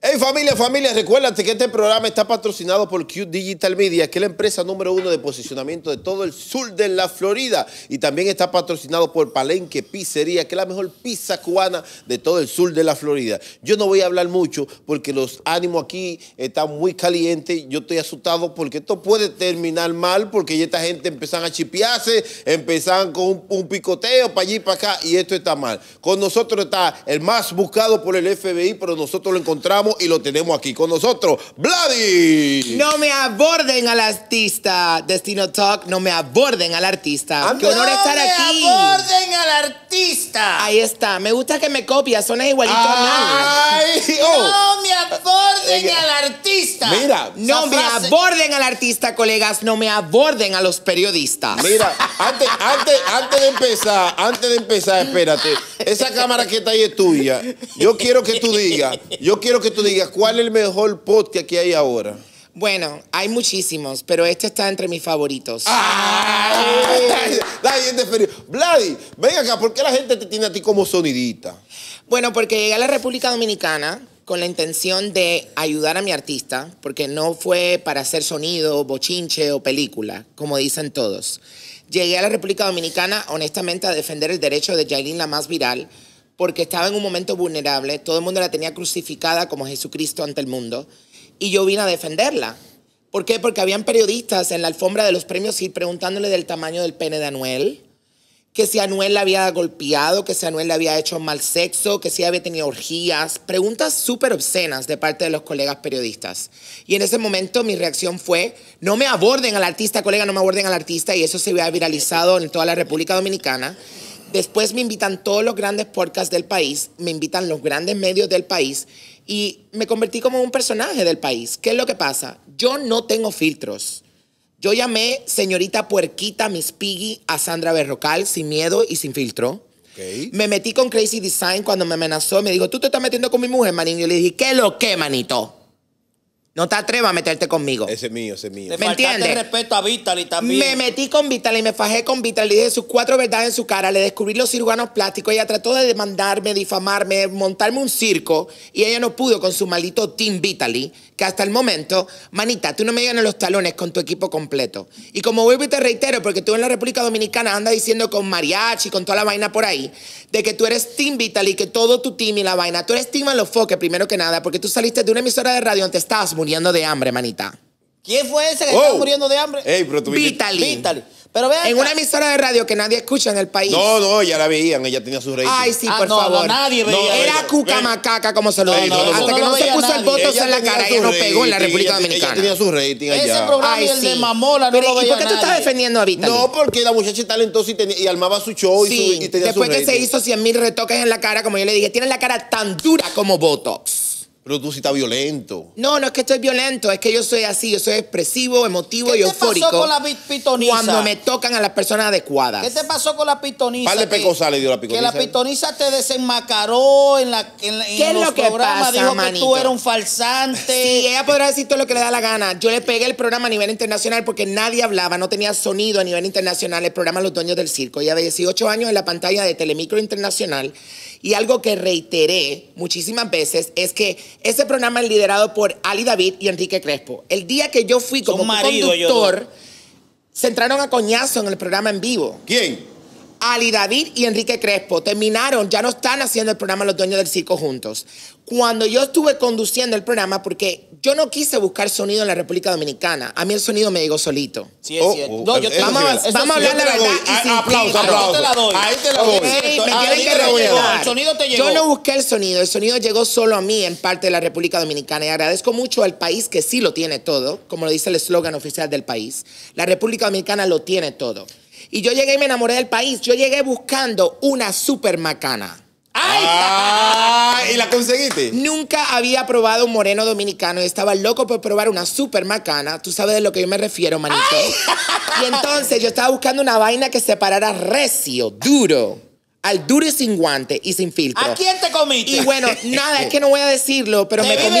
Hey familia, familia, recuérdate que este programa está patrocinado por Q Digital Media, que es la empresa número uno de posicionamiento de todo el sur de la Florida. Y también está patrocinado por Palenque Pizzería, que es la mejor pizza cubana de todo el sur de la Florida. Yo no voy a hablar mucho porque los ánimos aquí están muy calientes. Yo estoy asustado porque esto puede terminar mal, porque ya esta gente empezan a chipearse, empezan con un, un picoteo para allí y para acá, y esto está mal. Con nosotros está el más buscado por el FBI, pero nosotros lo encontramos y lo tenemos aquí con nosotros. ¡Vladi! No me aborden al artista, Destino Talk. No me aborden al artista. Ah, ¡Qué honor estar aquí! ¡No me aborden al artista! Ahí está. Me gusta que me copias. Son igualitos a ¡No oh. me aborden al artista! Mira. No me aborden al artista, colegas. No me aborden a los periodistas. Mira, antes, antes, antes de empezar, antes de empezar, espérate. Esa cámara que está ahí es tuya. Yo quiero que tú digas, yo quiero que tú Diga, ¿cuál es el mejor podcast que hay ahora? Bueno, hay muchísimos, pero este está entre mis favoritos. Ah, ¡Ay! Vladi, venga acá, ¿por qué la gente te tiene a ti como sonidita? Bueno, porque llegué a la República Dominicana con la intención de ayudar a mi artista, porque no fue para hacer sonido, bochinche o película, como dicen todos. Llegué a la República Dominicana, honestamente, a defender el derecho de Jailin más Viral, porque estaba en un momento vulnerable, todo el mundo la tenía crucificada como Jesucristo ante el mundo, y yo vine a defenderla. ¿Por qué? Porque habían periodistas en la alfombra de los premios y preguntándole del tamaño del pene de Anuel, que si Anuel la había golpeado, que si Anuel le había hecho mal sexo, que si había tenido orgías, preguntas súper obscenas de parte de los colegas periodistas. Y en ese momento mi reacción fue, no me aborden al artista, colega, no me aborden al artista, y eso se había viralizado en toda la República Dominicana. Después me invitan todos los grandes podcasts del país, me invitan los grandes medios del país y me convertí como un personaje del país. ¿Qué es lo que pasa? Yo no tengo filtros. Yo llamé señorita puerquita Miss Piggy a Sandra Berrocal sin miedo y sin filtro. Me metí con Crazy Design cuando me amenazó. Me dijo, tú te estás metiendo con mi mujer, manito. Yo le dije, ¿qué lo que, manito? No te atrevas a meterte conmigo. Ese es mío, ese es mío. ¿Me entiendes? respeto a Vitaly también. Me metí con Vitaly, me fajé con Vitali, dije sus cuatro verdades en su cara, le descubrí los cirujanos plásticos, ella trató de demandarme, difamarme, montarme un circo y ella no pudo con su maldito Team Vitaly, que hasta el momento, manita, tú no me llenas los talones con tu equipo completo. Y como vuelvo y te reitero, porque tú en la República Dominicana andas diciendo con mariachi, con toda la vaina por ahí, de que tú eres Team Vitali, que todo tu team y la vaina, tú eres Team foques, primero que nada, porque tú saliste de una emisora de radio donde estabas muriendo de hambre, manita. ¿Quién fue ese que estaba oh. muriendo de hambre? Ey, pero Vitaly. Pero vean. En una emisora de radio que nadie escucha en el país. No, no, ya la veían, ella tenía su rating. Ay, sí, ah, por favor. nadie veía. Era cucamacaca, como se lo dijo. Hasta que no se puso el botox en la cara, y no pegó en la República Ella Dominicana. tenía su rating allá. Ese programa y el de Mamola no lo ¿Y por qué tú estás defendiendo a Vitaly? No, porque la muchacha talentosa y, armaba su show y, su- y tenía su después que se hizo 100 mil retoques en la cara, como yo le dije, tiene la cara tan dura como Botox. Pero tú sí estás violento. No, no es que estoy violento, es que yo soy así, yo soy expresivo, emotivo ¿Qué y te pasó con la pitoniza? Cuando me tocan a las personas adecuadas. ¿Qué te pasó con la pitoniza? Par de le dio la pitoniza. Que la pitoniza te desenmacaró en la en, ¿Qué es lo que dijo que tú eras un falsante. Sí, ella podrá decir todo lo que le da la gana. Yo le pegué el programa a nivel internacional porque nadie hablaba, no tenía sonido a nivel internacional, el programa Los Dueños del Circo. Ella de 18 años en la pantalla de Telemicro Internacional. Y algo que reiteré muchísimas veces es que ese programa es liderado por Ali David y Enrique Crespo. El día que yo fui como conductor, se entraron a coñazo en el programa en vivo. ¿Quién? Ali David y Enrique Crespo terminaron, ya no están haciendo el programa Los Dueños del Circo juntos. Cuando yo estuve conduciendo el programa, porque yo no quise buscar sonido en la República Dominicana, a mí el sonido me llegó solito. Sí, es oh, cierto. Oh, eh, eh, vamos, a hablar la verdad. Y aplauso, Ahí te la doy. Ahí te me que El sonido te llegó. Yo no busqué el sonido, el sonido llegó solo a mí en parte de la República Dominicana y agradezco mucho al país que sí lo tiene todo, como lo dice el eslogan oficial del país. La República Dominicana lo tiene todo. Y yo llegué y me enamoré del país. Yo llegué buscando una super macana. ¡Ay! Ah, ¿Y la conseguiste? Nunca había probado un moreno dominicano y estaba loco por probar una super macana. Tú sabes de lo que yo me refiero, manito. Y entonces yo estaba buscando una vaina que se parara recio, duro al duro y sin guante y sin filtro. ¿A quién te comiste? Y bueno, nada, es que no voy a decirlo, pero me, vi comí,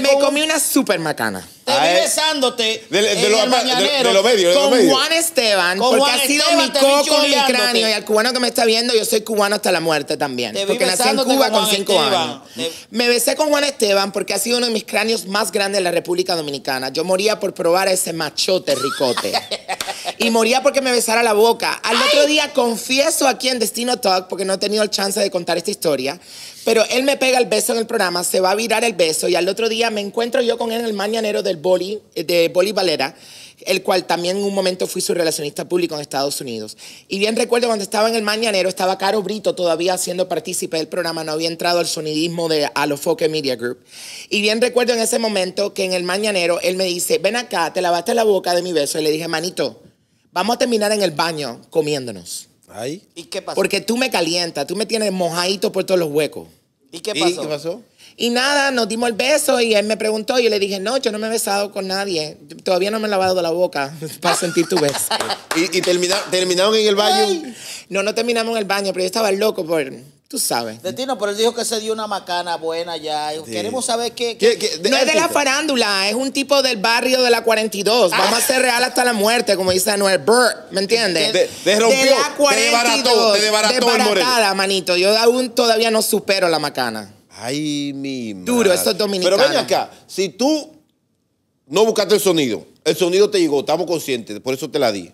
me comí una super macana. Te vi besándote de, de, de con Juan Esteban, porque ha sido mi coco, mi cráneo, y al cubano que me está viendo, yo soy cubano hasta la muerte también, porque nací en Cuba con, cinco años. Me besé con Juan Esteban porque ha sido uno de mis cráneos más grandes de la República Dominicana. Yo moría por probar ese machote ricote. y moría porque me besara la boca. Al otro día confieso aquí en Destino Talk, porque no he tenido el chance de contar esta historia, pero él me pega el beso en el programa, se va a virar el beso y al otro día me encuentro yo con él en el mañanero del boli, eh, de Boli Valera, el cual también en un momento fui su relacionista público en Estados Unidos. Y bien recuerdo cuando estaba en el mañanero, estaba Caro Brito todavía siendo partícipe del programa, no había entrado al sonidismo de Alofoque Media Group. Y bien recuerdo en ese momento que en el mañanero él me dice, ven acá, te lavaste la boca de mi beso. Y le dije, manito, vamos a terminar en el baño comiéndonos. Ay. ¿Y qué pasó? Porque tú me calientas, tú me tienes mojadito por todos los huecos. ¿Y qué pasó? ¿Y nada, nos dimos el beso y él me preguntó y yo le dije, no, yo no me he besado con nadie. Todavía no me he lavado la boca para sentir tu beso. ¿Y, y terminaron en el baño? No, no terminamos en el baño, pero yo estaba loco por... Tú sabes. destino pero él dijo que se dio una macana buena ya. Queremos saber qué. no es de la farándula, es un tipo del barrio de la 42. Ah. Vamos a ser real hasta la muerte, como dice Anuel Burt, ¿me entiendes? De, de, rompió, de la De Te manito. Yo aún todavía no supero la macana. Ay, mi Duro, eso es dominicano. Pero ven acá, si tú no buscaste el sonido, el sonido te llegó, estamos conscientes, por eso te la di.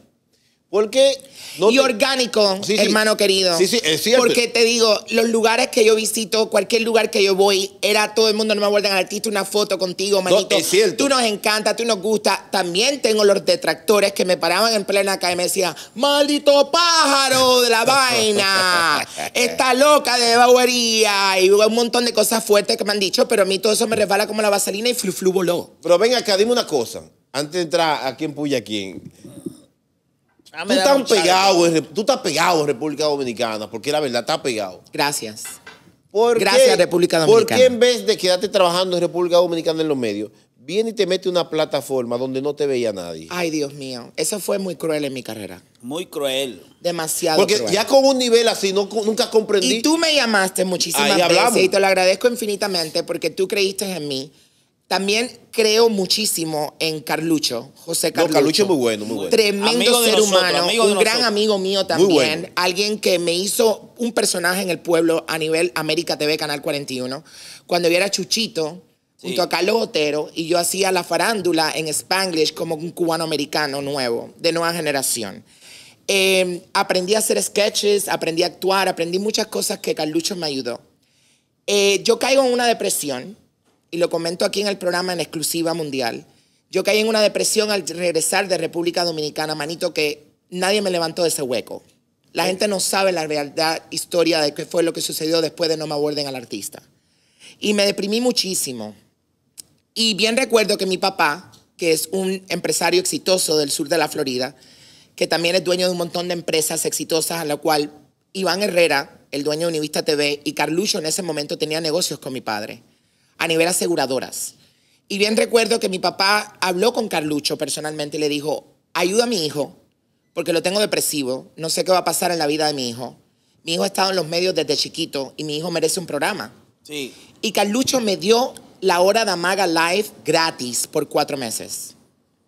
Porque. No y orgánico, hermano querido. Sí, sí, es cierto. Porque te digo, los lugares que yo visito, cualquier lugar que yo voy, era todo el mundo, no me acuerdo al artista, una foto contigo, manito. Tú nos encanta, tú nos gusta. También tengo los detractores que me paraban en plena calle y me decían, maldito pájaro de la vaina, está loca de baguería. Y un montón de cosas fuertes que me han dicho, pero a mí todo eso me resbala como la vaselina y flu, voló. Pero venga acá, dime una cosa, antes de entrar a quién puya quién. Ah, tú, estás pegado, tú estás pegado en República Dominicana, porque la verdad está pegado. Gracias. Gracias, República Dominicana. ¿Por qué en vez de quedarte trabajando en República Dominicana en los medios, viene y te mete una plataforma donde no te veía nadie? Ay, Dios mío. Eso fue muy cruel en mi carrera. Muy cruel. Demasiado Porque ya con un nivel así no, nunca comprendí. Y tú me llamaste muchísimas veces y te lo agradezco infinitamente porque tú creíste en mí también creo muchísimo en Carlucho, José Carlucho. Carlucho es muy bueno, muy bueno. Tremendo ser humano, un gran amigo mío también. Alguien que me hizo un personaje en el pueblo a nivel América TV, Canal 41. Cuando yo era Chuchito, junto a Carlos Otero, y yo hacía la farándula en Spanglish como un cubano americano nuevo, de nueva generación. Em, aprendí a hacer sketches, aprendí a actuar, aprendí muchas cosas que Carlucho me ayudó. Eh, yo caigo en una depresión y lo comento aquí en el programa en exclusiva mundial, yo caí en una depresión al regresar de República Dominicana, manito, que nadie me levantó de ese hueco. La gente no sabe la realidad, historia de qué fue lo que sucedió después de No me aborden al artista. Y me deprimí muchísimo. Y bien recuerdo que mi papá, que es un empresario exitoso del sur de la Florida, que también es dueño de un montón de empresas exitosas, a la cual Iván Herrera, el dueño de Univista TV, y Carlucho en ese momento tenía negocios con mi padre a nivel aseguradoras. Y bien recuerdo que mi papá habló con Carlucho personalmente y le dijo, ayuda a mi hijo, porque lo tengo depresivo, no sé qué va a pasar en la vida de mi hijo. Mi hijo ha estado en los medios desde chiquito y mi hijo merece un programa. Y Carlucho me dio la hora de Amaga Live gratis por cuatro meses.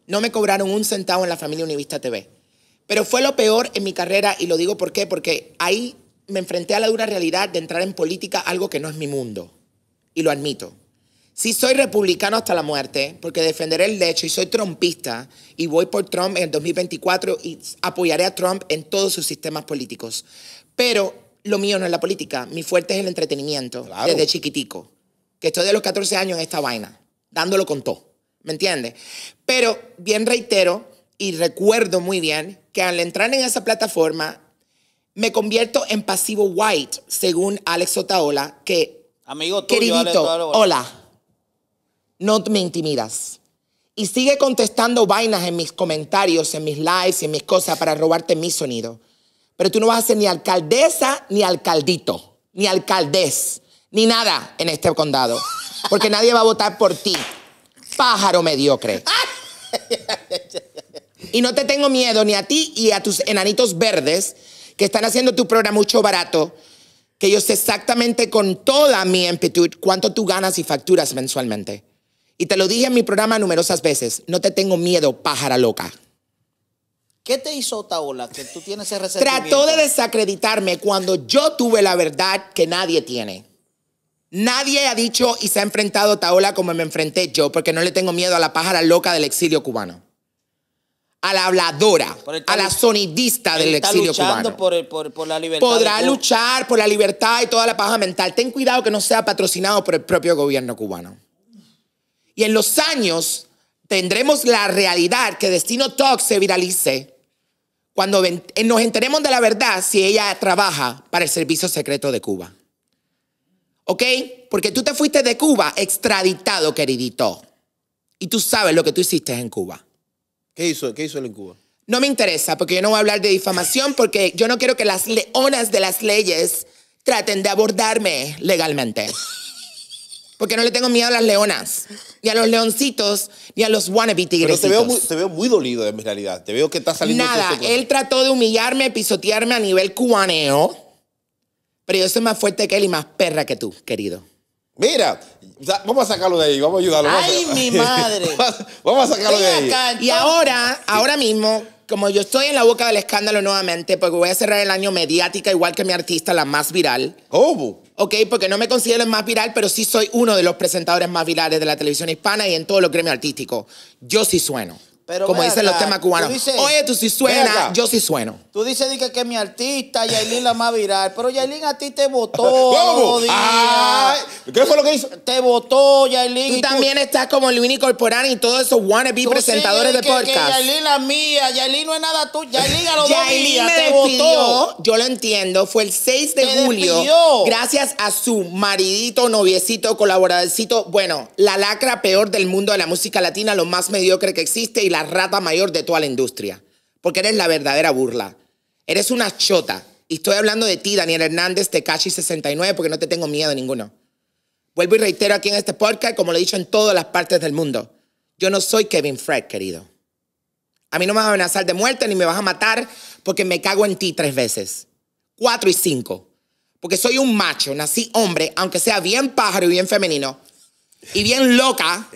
No me cobraron un centavo en la familia Univista TV. Pero fue lo peor en mi carrera y lo digo por qué, porque ahí me enfrenté a la dura realidad de entrar en política, algo que no es mi mundo. Y lo admito. Sí soy republicano hasta la muerte, porque defenderé el derecho y soy trompista y voy por Trump en 2024 y apoyaré a Trump en todos sus sistemas políticos. Pero lo mío no es la política, mi fuerte es el entretenimiento desde chiquitico, que estoy de los 14 años en esta vaina, dándolo con todo, ¿me entiendes? Pero bien reitero y recuerdo muy bien que al entrar en esa plataforma me convierto en pasivo white, según Alex Otaola, que... Amigo queridito, hola no me intimidas. Y sigue contestando vainas en mis comentarios, en mis lives en mis cosas para robarte mi sonido. Pero tú no vas a ser ni alcaldesa, ni alcaldito, ni alcaldes. ni nada en este condado. Porque nadie va a votar por ti. Pájaro mediocre. Y no te tengo miedo ni a ti y a tus enanitos verdes que están haciendo tu programa mucho barato, que yo sé exactamente con toda mi amplitud cuánto tú ganas y facturas mensualmente. Y te lo dije en mi programa numerosas veces, no te tengo miedo, pájara loca. ¿Qué te hizo Taola que tú tienes ese Trató de desacreditarme cuando yo tuve la verdad que nadie tiene. Nadie ha dicho y se ha enfrentado a Taola como me enfrenté yo, porque no le tengo miedo a la pájara loca del exilio cubano. A la habladora, a la sonidista del exilio cubano. Por, la libertad. Podrá luchar por la libertad y toda la paja mental. Ten cuidado que no sea patrocinado por el propio gobierno cubano. Y en los años tendremos la realidad que Destino Talk se viralice cuando eh, nos enteremos de la verdad si ella trabaja para el Servicio Secreto de Cuba. ¿Ok? Porque tú te fuiste de Cuba extraditado, queridito. Y tú sabes lo que tú hiciste en Cuba. ¿Qué hizo, ¿Qué hizo él en Cuba? No me interesa, porque yo no voy a hablar de difamación, porque yo no quiero que las leonas de las leyes traten de abordarme legalmente. Porque no le tengo miedo a las leonas, ni a los leoncitos, ni a los wannabe tigres. Pero te veo muy, dolido en realidad. Te veo que estás saliendo... Nada, él trató de humillarme, pisotearme a nivel cubaneo. Pero yo soy más fuerte que él y más perra que tú, querido. Mira, vamos a sacarlo de ahí, vamos a ayudarlo. ¡Ay, mi madre! vamos a sacarlo de ahí. Y ahora, ahora mismo, como yo estoy en la boca del escándalo nuevamente, porque voy a cerrar el año mediática igual que mi artista, la más viral. ¿Cómo? ¿ok? Porque no me considero el más viral, pero sí soy uno de los presentadores más virales de la televisión hispana y en todos los gremios artísticos. Yo sí sueno como dicen los temas cubanos. Oye, tú sí suena, yo sí sueno. Tú dices que, que mi artista, Yailin la más viral. Pero Yailin a ti te votó. ¿Qué fue lo que hizo? Te votó, Yailin. Tú también estás como Luini Corporal y todos esos wannabe presentadores de podcast. Que Yailin la mía, Yailin no es nada tú Yailin a los te votó. Yo lo entiendo, fue el 6 de julio. Gracias a su maridito, noviecito, colaboradorcito. Bueno, la lacra peor del mundo de la música latina, lo más mediocre que existe y la rata mayor de toda la industria, porque eres la verdadera burla. Eres una chota. Y estoy hablando de ti, Daniel Hernández, de cachi 69, porque no te tengo miedo ninguno. Vuelvo y reitero aquí en este podcast, como lo he dicho en todas las partes del mundo. Yo no soy Kevin Fred, querido. A mí no me vas a amenazar de muerte ni me vas a matar porque me cago en ti tres veces. Cuatro y cinco. Porque soy un macho, nací hombre, aunque sea bien pájaro y bien femenino. Y bien loca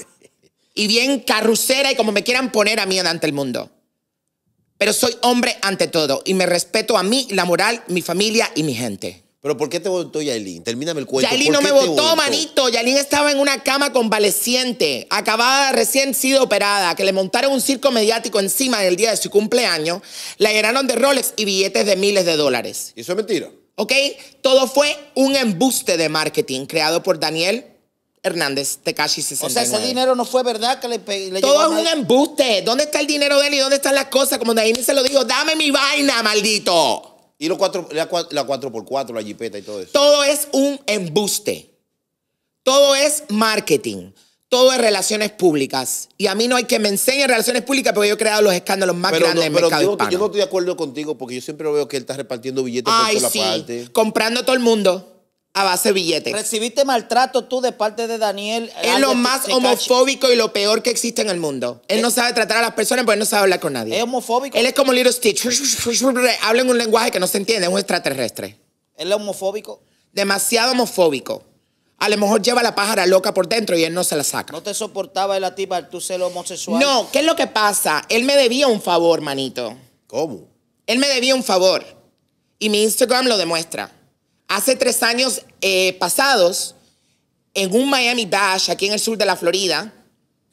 y bien carrusera y como me quieran poner a mí ante el mundo. Pero soy hombre ante todo y me respeto a mí, la moral, mi familia y mi gente. ¿Pero por qué te votó Yalín? Termíname el cuento. Yailin no me votó, manito. Yalín estaba en una cama convaleciente, acabada, recién sido operada, que le montaron un circo mediático encima del día de su cumpleaños, la llenaron de Rolex y billetes de miles de dólares. ¿Y eso es mentira? ¿Ok? Todo fue un embuste de marketing creado por Daniel Hernández, te se 69. O sea, ese dinero no fue verdad que le, le Todo es un embuste. ¿Dónde está el dinero de él y dónde están las cosas? Como ahí se lo dijo, dame mi vaina, maldito. Y los cuatro, la, 4x4, la jipeta y todo eso. Todo es un embuste. Todo es marketing. Todo es relaciones públicas. Y a mí no hay que me enseñe relaciones públicas porque yo he creado los escándalos más grandes pero mercado que Yo no estoy de acuerdo contigo porque yo siempre veo que él está repartiendo billetes por toda la parte. comprando a todo el mundo a base de billetes. ¿Recibiste maltrato tú de parte de Daniel? Es lo más homofóbico y lo peor que existe en el mundo. Él eh. no sabe tratar a las personas porque no sabe hablar con nadie. ¿Es homofóbico? Él es como Little Stitch. Habla en un lenguaje que no se entiende, es un extraterrestre. ¿Él es homofóbico? Demasiado homofóbico. A lo mejor lleva la pájara loca por dentro y él no se la saca. ¿No te soportaba la para tu celo homosexual? No, ¿qué es lo que pasa? Él me debía un favor, manito. ¿Cómo? Él me debía un favor. Y mi Instagram lo demuestra Hace tres años eh, pasados, en un Miami Bash aquí en el sur de la Florida,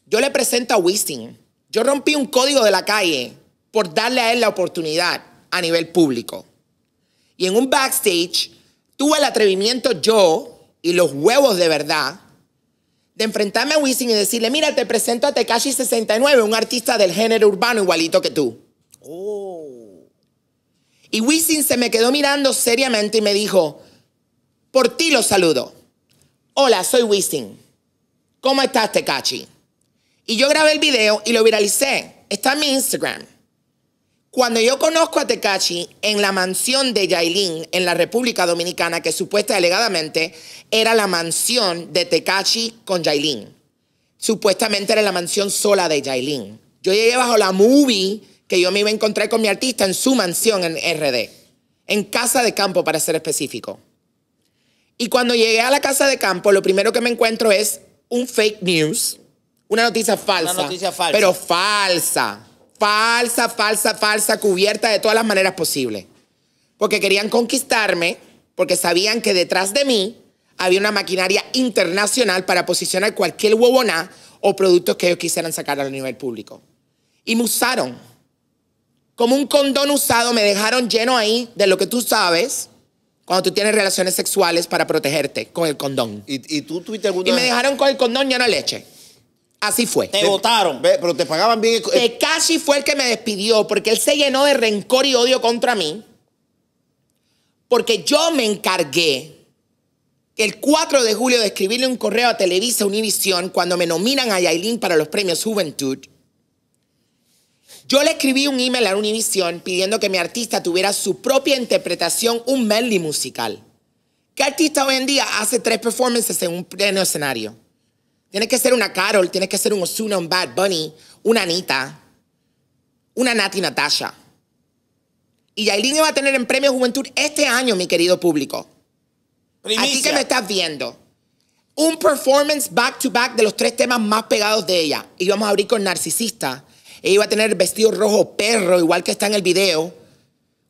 yo le presento a Wisting. Yo rompí un código de la calle por darle a él la oportunidad a nivel público. Y en un backstage tuve el atrevimiento yo y los huevos de verdad de enfrentarme a Wisting y decirle, mira, te presento a Tekashi 69, un artista del género urbano igualito que tú. Oh. Y Wisin se me quedó mirando seriamente y me dijo, por ti lo saludo. Hola, soy Wisin. ¿Cómo estás, Tecachi? Y yo grabé el video y lo viralicé. Está en mi Instagram. Cuando yo conozco a Tecachi en la mansión de Yailin en la República Dominicana, que supuesta delegadamente era la mansión de Tecachi con Yailin. Supuestamente era la mansión sola de Yailin. Yo llegué bajo la movie que yo me iba a encontrar con mi artista en su mansión en RD, en casa de campo para ser específico. Y cuando llegué a la casa de campo, lo primero que me encuentro es un fake news, una noticia falsa. Pero falsa, falsa, falsa, falsa, cubierta de todas las maneras posibles. Porque querían conquistarme, porque sabían que detrás de mí había una maquinaria internacional para posicionar cualquier huevoná o productos que ellos quisieran sacar a nivel público. Y me usaron como un condón usado, me dejaron lleno ahí de lo que tú sabes cuando tú tienes relaciones sexuales para protegerte con el condón. ¿Y, tú tuviste alguna... Y me dejaron con el condón lleno de leche. Así fue. Te votaron. Pero te pagaban bien. Casi fue el que me despidió porque él se llenó de rencor y odio contra mí. Porque yo me encargué el 4 de julio de escribirle un correo a Televisa Univisión cuando me nominan a Yailin para los premios Juventud yo le escribí un email a Univision pidiendo que mi artista tuviera su propia interpretación, un medley musical. ¿Qué artista hoy en día hace tres performances en un pleno escenario? Tiene que ser una Carol, tiene que ser un Ozuna, un Bad Bunny, una Anita, una Nati Natasha. Y Yailin va a tener en Premio Juventud este año, mi querido público. Aquí que me estás viendo. Un performance back to back de los tres temas más pegados de ella. Y vamos a abrir con Narcisista, ella iba a tener vestido rojo perro, igual que está en el video.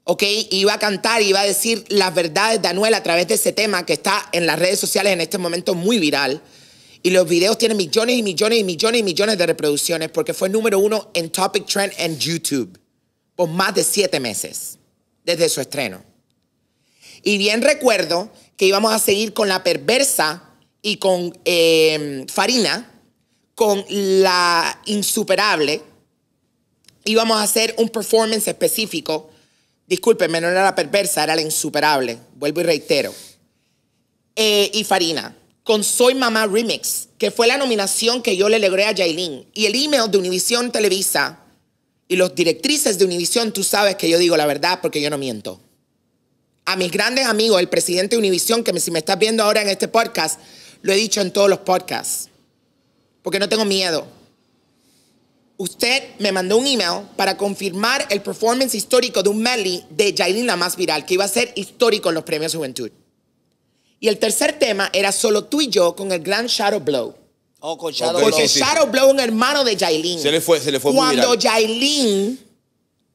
¿Ok? Iba a cantar, y iba a decir las verdades de Anuel a través de ese tema que está en las redes sociales en este momento muy viral. Y los videos tienen millones y millones y millones y millones de reproducciones porque fue número uno en Topic Trend en YouTube por más de siete meses desde su estreno. Y bien recuerdo que íbamos a seguir con la perversa y con eh, Farina, con la insuperable, íbamos a hacer un performance específico. Discúlpenme, no era la perversa, era la insuperable. Vuelvo y reitero. Eh, y Farina, con Soy Mamá Remix, que fue la nominación que yo le logré a Jailin. Y el email de Univisión Televisa y los directrices de Univisión, tú sabes que yo digo la verdad porque yo no miento. A mis grandes amigos, el presidente de Univisión, que si me estás viendo ahora en este podcast, lo he dicho en todos los podcasts. Porque no tengo miedo. Usted me mandó un email para confirmar el performance histórico de un medley de Jailin la más viral, que iba a ser histórico en los premios Juventud. Y el tercer tema era solo tú y yo con el gran Shadow Blow. Oh, con Shadow Blow. Porque Shadow Blow un hermano de Jailin. Se le fue, se le fue Cuando muy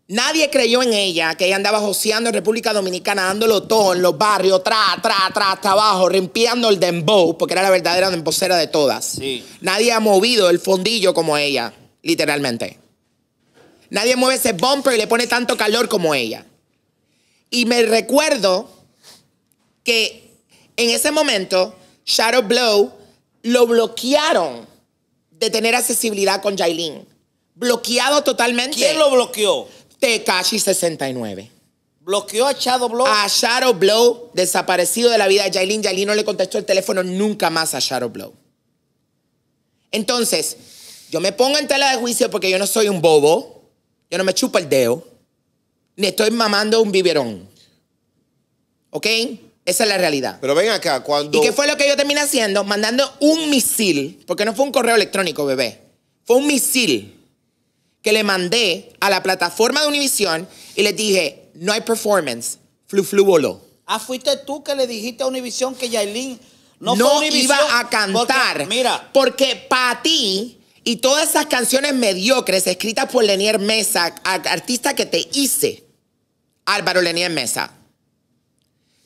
nadie creyó en ella, que ella andaba joseando en República Dominicana, dándolo todo en los barrios, tra, tra, tra, hasta abajo, rimpiando el dembow, porque era la verdadera dembocera de todas. Sí. Nadie ha movido el fondillo como ella literalmente. Nadie mueve ese bumper y le pone tanto calor como ella. Y me recuerdo que en ese momento Shadow Blow lo bloquearon de tener accesibilidad con Jailin. Bloqueado totalmente. ¿Quién lo bloqueó? Tekashi 69. ¿Bloqueó a Shadow Blow? A Shadow Blow, desaparecido de la vida de Jailin. Jailin no le contestó el teléfono nunca más a Shadow Blow. Entonces, yo me pongo en tela de juicio porque yo no soy un bobo. Yo no me chupo el dedo. Ni estoy mamando un biberón. ¿Ok? Esa es la realidad. Pero ven acá, cuando... ¿Y qué fue lo que yo terminé haciendo? Mandando un misil, porque no fue un correo electrónico, bebé. Fue un misil que le mandé a la plataforma de Univision y le dije, no hay performance, flu flu voló. Ah, fuiste tú que le dijiste a Univision que Yailin no, no fue iba a cantar. mira. Porque para ti y todas esas canciones mediocres escritas por Lenier Mesa, artista que te hice, Álvaro Lenier Mesa.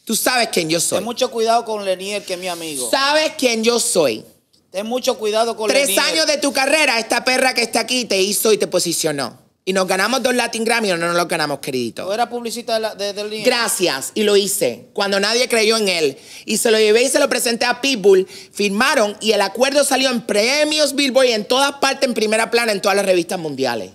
Tú sabes quién yo soy. Ten mucho cuidado con Lenier, que es mi amigo. Sabes quién yo soy. Ten mucho cuidado con Lenier. Tres años de tu carrera, esta perra que está aquí te hizo y te posicionó. Y nos ganamos dos Latin Grammy o no nos los ganamos, queridito. ¿O era publicista de, Gracias. Y lo hice. Cuando nadie creyó en él. Y se lo llevé y se lo presenté a Pitbull. Firmaron y el acuerdo salió en premios Billboard y en todas partes, en primera plana, en todas las revistas mundiales.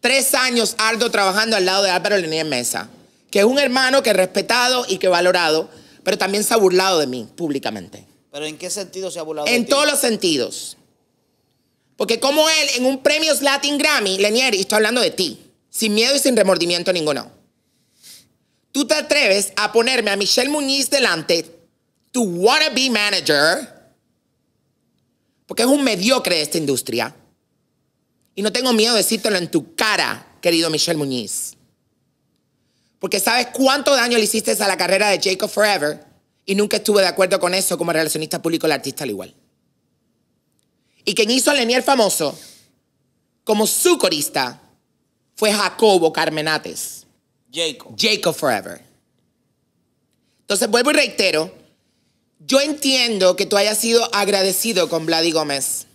Tres años ardo trabajando al lado de Álvaro Lenín Mesa, que es un hermano que he respetado y que valorado, pero también se ha burlado de mí públicamente. ¿Pero en qué sentido se ha burlado? En de ti? todos los sentidos. Porque como él en un premio Latin Grammy, Lenier, y estoy hablando de ti, sin miedo y sin remordimiento ninguno, tú te atreves a ponerme a Michelle Muñiz delante, tu wannabe manager, porque es un mediocre de esta industria. Y no tengo miedo de decírtelo en tu cara, querido Michelle Muñiz. Porque sabes cuánto daño le hiciste a la carrera de Jacob Forever y nunca estuve de acuerdo con eso como relacionista público del artista al igual y quien hizo a Lenier famoso como su corista fue Jacobo Carmenates. Jacob. Jacob Forever. Entonces vuelvo y reitero, yo entiendo que tú hayas sido agradecido con Vladi Gómez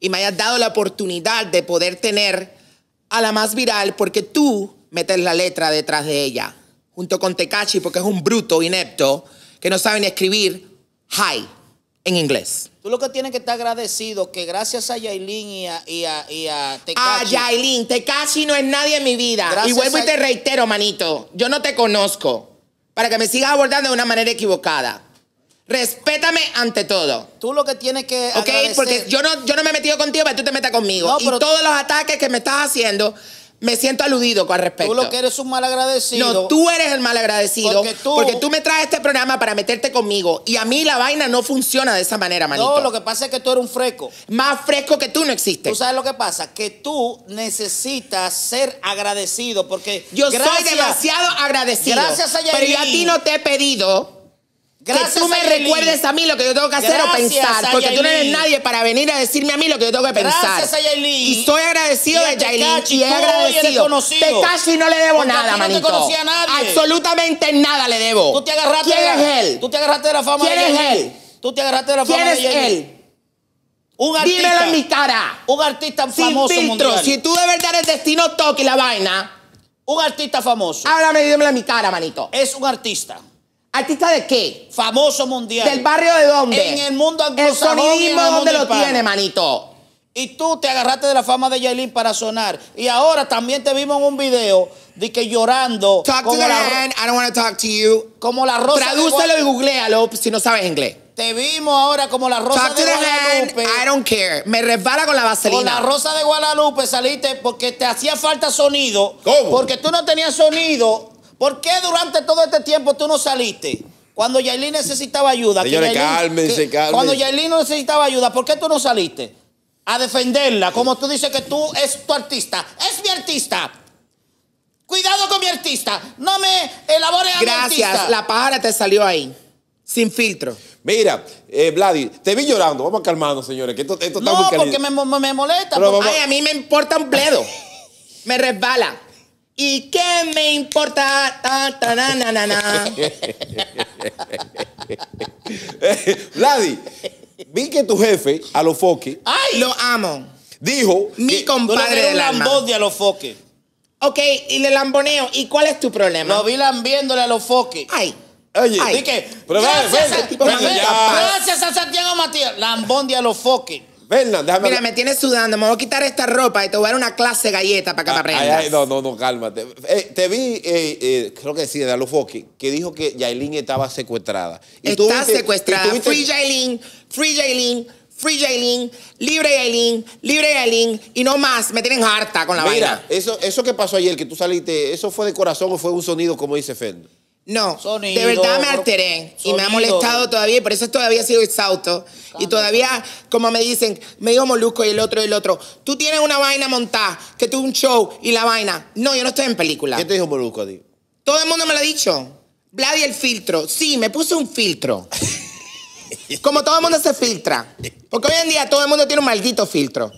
y me hayas dado la oportunidad de poder tener a la más viral porque tú metes la letra detrás de ella, junto con Tecachi porque es un bruto inepto que no sabe ni escribir hi en inglés. Tú lo que tienes que estar agradecido que gracias a Yailin y a, y a, a Yailin, no es nadie en mi vida. y vuelvo y te reitero, manito. Yo no te conozco. Para que me sigas abordando de una manera equivocada. Respétame ante todo. Tú lo que tienes que. Ok, agradecer... porque yo no, yo no me he metido contigo para que tú te metas conmigo. y todos los ataques que me estás haciendo me siento aludido con respecto. Tú lo que eres un mal agradecido. No, tú eres el mal agradecido. Porque tú, me traes este programa para meterte conmigo. Y a mí la vaina no funciona de esa manera, manito. No, lo que pasa es que tú eres un fresco. Más fresco que tú no existe. Tú sabes lo que pasa, que tú necesitas ser agradecido porque... Yo soy demasiado agradecido. Gracias a Pero yo a ti no te he pedido que tú me recuerdes a mí lo que yo tengo que hacer o pensar. Porque tú no eres nadie para venir a decirme a mí lo que yo tengo que pensar. Gracias, Ayeli. Y estoy agradecido de Yailin. Y es agradecido. casi no le debo nada, manito. a nadie. Absolutamente nada le debo. Tú te agarraste ¿Quién es él? Tú te agarraste de la fama ¿Quién es él? Tú te agarraste de la fama ¿Quién es él? Un artista, Dímelo en mi cara. Un artista Sin famoso filtro. Si tú de verdad eres destino, toque la vaina. Un artista famoso. Háblame y dímelo en mi cara, manito. Es un artista. ¿Artista de qué? Famoso mundial. ¿Del barrio de dónde? En el mundo anglosajón. El sonidismo donde lo tiene, manito. Y tú te agarraste de la fama de Yailin para sonar. Y ahora también te vimos en un video de que llorando. Talk to the la, hand. I don't want to talk to you. Como la rosa. Tradúcelo y googlealo si no sabes inglés. Te vimos ahora como la rosa Talk de to the Guadalupe. Hand, I don't care. Me resbala con la vaselina. Con la rosa de Guadalupe saliste porque te hacía falta sonido. ¿Cómo? Porque tú no tenías sonido ¿Por qué durante todo este tiempo tú no saliste? Cuando Yailin necesitaba ayuda. Señores, Yailin, cálmense, cálmense. Cuando no necesitaba ayuda, ¿por qué tú no saliste? A defenderla, como tú dices que tú es tu artista. Es mi artista. Cuidado con mi artista. No me elabore a Gracias, la pájara te salió ahí. Sin filtro. Mira, eh, Vladi, te vi llorando. Vamos a calmarnos, señores, no, porque me, molesta. Ay, a mí me importa un bledo. me resbala. ¿Y qué me importa? Ta, Vladi, vi que tu jefe, a Alofoque. ¡Ay! Lo amo. Dijo. Mi compadre. de la de Alofoque. Ok, y le lamboneo. ¿Y cuál es tu problema? Lo vi lambiéndole a los foques. Ay. Oye, Ay. gracias, a, gracias a Santiago Matías, lambón de a los foques déjame. Mira, me tienes sudando. Me voy a quitar esta ropa y te voy a dar una clase galleta para que te ah, aprendas. Ay, no, no, no, cálmate. Eh, te vi, eh, eh, creo que sí, de Alufoki, que dijo que Yailin estaba secuestrada. Y secuestrada. Free Yailin, free Yailin. Free Yailin, libre Yailin, libre Yailin, y no más, me tienen harta con la vaina. Mira, eso, eso que pasó ayer, que tú saliste, ¿eso fue de corazón o fue un sonido como dice Fernando? No, de verdad me alteré y me ha molestado todavía y por eso todavía sido exhausto. Y todavía, como me dicen, me digo molusco y el otro y el otro. Tú tienes una vaina montada, que tú un show y la vaina. No, yo no estoy en película. ¿Qué te dijo molusco tío? Todo el mundo me lo ha dicho. y el filtro. Sí, me puse un filtro. como todo el mundo se filtra. Porque hoy en día todo el mundo tiene un maldito filtro.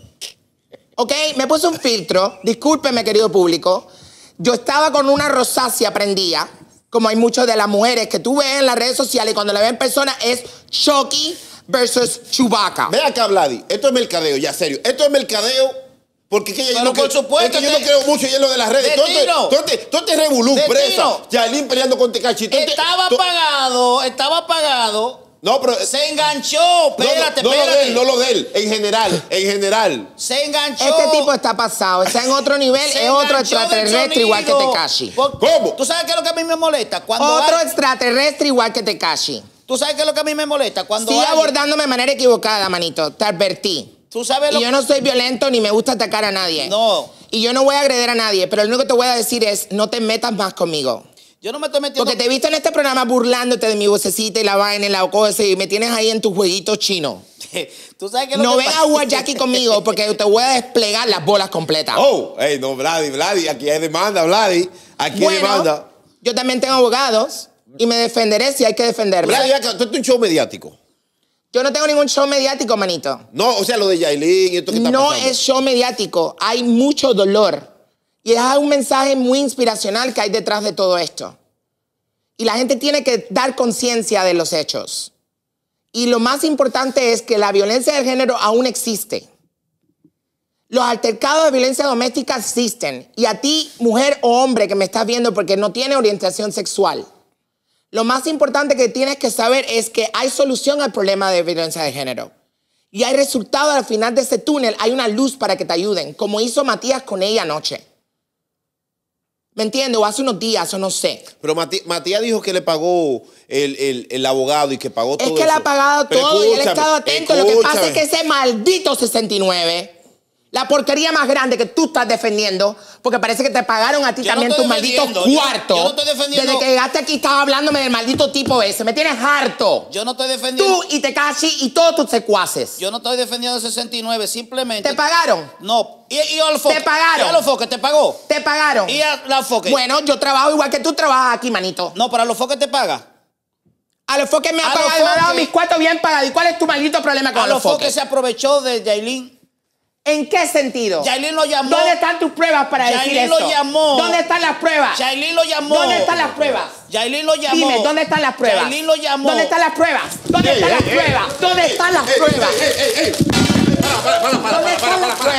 ¿Ok? Me puse un filtro. Discúlpeme, querido público. Yo estaba con una rosácea prendida como hay muchas de las mujeres que tú ves en las redes sociales y cuando la ven en persona, es Chucky versus Chewbacca. Ve acá, Vladi. Esto es mercadeo, ya serio. Esto es mercadeo porque que yo, no, por supuesto, que yo no creo mucho y en lo de las redes. Tú te revolú, ya ¡Yalín peleando con Tecachi. Estaba pagado, estaba pagado no, pero. Se enganchó. Espérate, no, No lo de él, no lo de él. En general, en general. Se enganchó. Este tipo está pasado. Está en otro nivel. es otro extraterrestre igual que Tekashi. ¿Cómo? ¿Tú sabes qué es lo que a mí me molesta? Cuando otro extraterrestre igual que Tekashi. ¿Tú sabes qué es lo que a mí me molesta? Cuando Sigue abordándome de manera equivocada, manito. Te advertí. Tú sabes y yo no soy violento ni me gusta atacar a nadie. No. Y yo no voy a agredir a nadie, pero lo único que te voy a decir es, no te metas más conmigo. Yo no me estoy metiendo. Porque te he visto en este programa burlándote de mi vocecita y la vaina y la cosa y me tienes ahí en tu jueguito chino. no vengas a jugar Jackie conmigo porque te voy a desplegar las bolas completas. Oh, hey, no, Vladi, Vladi, aquí hay demanda, Vladi. Aquí hay demanda. Yo también tengo abogados y me defenderé si hay que defenderme. Vladi, tú eres un show mediático. Yo no tengo ningún show mediático, manito. No, o sea, lo de Yailin y esto que está No es show mediático. Hay mucho dolor. Y es un mensaje muy inspiracional que hay detrás de todo esto. Y la gente tiene que dar conciencia de los hechos. Y lo más importante es que la violencia de género aún existe. Los altercados de violencia doméstica existen. Y a ti, mujer o hombre que me estás viendo porque no tiene orientación sexual, lo más importante que tienes que saber es que hay solución al problema de violencia de género. Y hay resultado al final de ese túnel, hay una luz para que te ayuden, como hizo Matías con ella anoche. ¿Me entiendes? O hace unos días, o no sé. Pero Matías dijo que le pagó el, el, abogado y que pagó todo. Es que le ha pagado todo y él ha estado atento. Lo que pasa es que ese maldito 69 la porquería más grande que tú estás defendiendo, porque parece que te pagaron a ti también tus malditos cuartos. Yo, no estoy defendiendo. Desde que llegaste aquí estaba hablándome del maldito tipo ese. Me tienes harto. Yo no estoy defendiendo. Tú y te casi y todos tus secuaces. Yo no estoy defendiendo 69, simplemente. ¿Te pagaron? No. ¿Y, los foques? ¿Te pagaron? ¿Y foques te pagó? ¿Te pagaron? ¿Y a los foques? Bueno, yo trabajo igual que tú trabajas aquí, manito. No, pero foques te paga. A los foques me ha pagado, me ha dado mis cuartos bien pagados. ¿Y cuál es tu maldito problema con a los foques? se aprovechó de Jailin ¿En qué sentido? Yailin lo llamó. ¿Dónde están tus pruebas para decir esto? Yailin lo llamó. ¿Dónde están las pruebas? Yailin lo llamó. ¿Dónde están las pruebas? Yailin lo llamó. Dime, ¿dónde están las pruebas? Yailin lo llamó. ¿Dónde están las pruebas? ¿Dónde están las pruebas? ¿Dónde están las pruebas? ¿Dónde están las pruebas?